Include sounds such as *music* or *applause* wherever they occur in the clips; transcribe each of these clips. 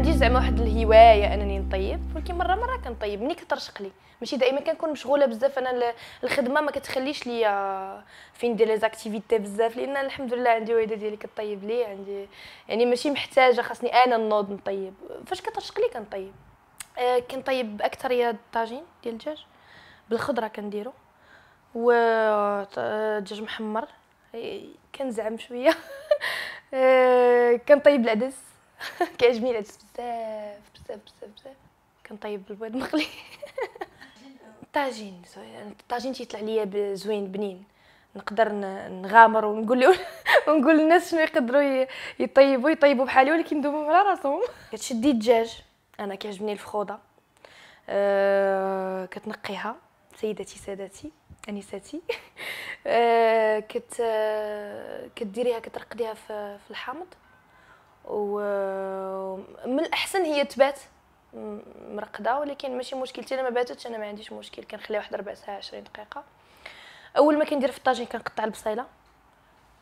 عنديش زعما واحد الهوايه انني نطيب ولكن مره مره كنطيب ملي كترشق لي ماشي دائما كنكون مشغوله بزاف انا الخدمه ما كتخليش ليا فين ندير لي زاكتيفيتي بزاف لان الحمد لله عندي والده ديالي كطيب لي عندي يعني ماشي محتاجه خاصني انا نوض نطيب فاش كترشق لي كنطيب آه كنطيب اكثريه الطاجين ديال الدجاج بالخضره كنديرو و دجاج محمر كنزعم شويه *laughs* آه، كنطيب العدس *laughs* كيعجبني العدس بزاف بزاف بزاف بزاف كنطيب البيض مقلي الطاجين *laughs* سوري الطاجين تيطلع ليا بزوين بنين نقدر نغامر ونقول *laughs* ونقول للناس شنو يقدروا يطيبوا يطيبوا بحالي ولكن ندوبهم على راسهم كتشدي الدجاج انا كيعجبني الفخوضه أه كتنقيها سيداتي ساداتي انساتي أه كت كديريها كترقديها في الحامض ومن الاحسن هي تبات مرقده ولكن ماشي مشكل انا ما باتتش انا ما عنديش مشكل كنخليها واحد ربع ساعه 20 دقيقه اول ما كندير في الطاجين كنقطع البصيله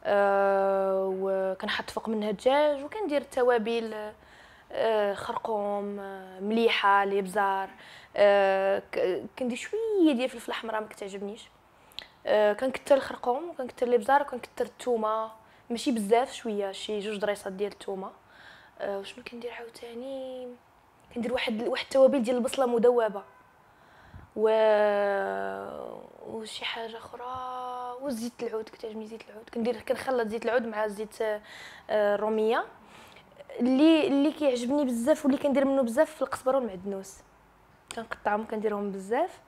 أه وكنحط فوق منها الدجاج وكندير التوابل آه، خرقوم آه، مليحه الابزار آه، كندير شويه ديال الفلفل الاحمر ما كتعجبنيش كنكثر الخرقوم وكنكثر الابزار وكنكثر الثومه ماشي بزاف شويه شي جوج دريسات ديال الثومه أه شنو كندير عاوتاني كندير واحد واحد التوابل ديال البصله مذوبه و وشي حاجه اخرى وزيت العود كتعجبني زيت العود كندير كنخلط زيت العود مع زيت آه، الروميه اللي اللي كيعجبني بزاف واللي كندير منه بزاف في القزبر والمعدنوس كنقطعهم كنديرهم بزاف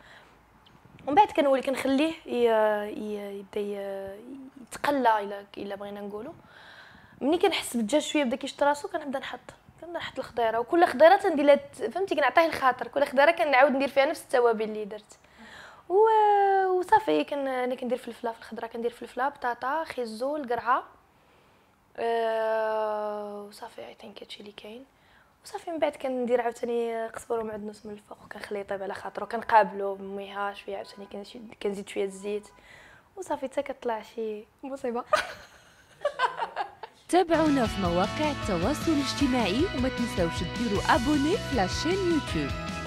ومن بعد كنولي كنخليه يبدا يتقلى الا الا بغينا نقولوا ملي كنحس بالدجاج شويه بدا كيشط راسو كنبدا نحط كنبدا نحط الخضيره وكل خضيره تندير لها فهمتي كنعطيه الخاطر كل خضيره كنعاود ندير فيها نفس التوابل اللي درت و... وصافي كن انا كندير فلفله في الخضره كندير فلفله بطاطا خيزو القرعه أه... وصافي اي ثينك هادشي اللي كاين وصافي من بعد كندير عاوتاني قزبر ومعدنوس من الفوق وكنخليه يطيب على خاطرو كنقابلو بميها شويه عاوتاني كنزيد شويه الزيت وصافي حتى كطلع شي مصيبه *laughs* تابعونا في مواقع التواصل الاجتماعي وما تنساوش ديروا ابوني في لاشين يوتيوب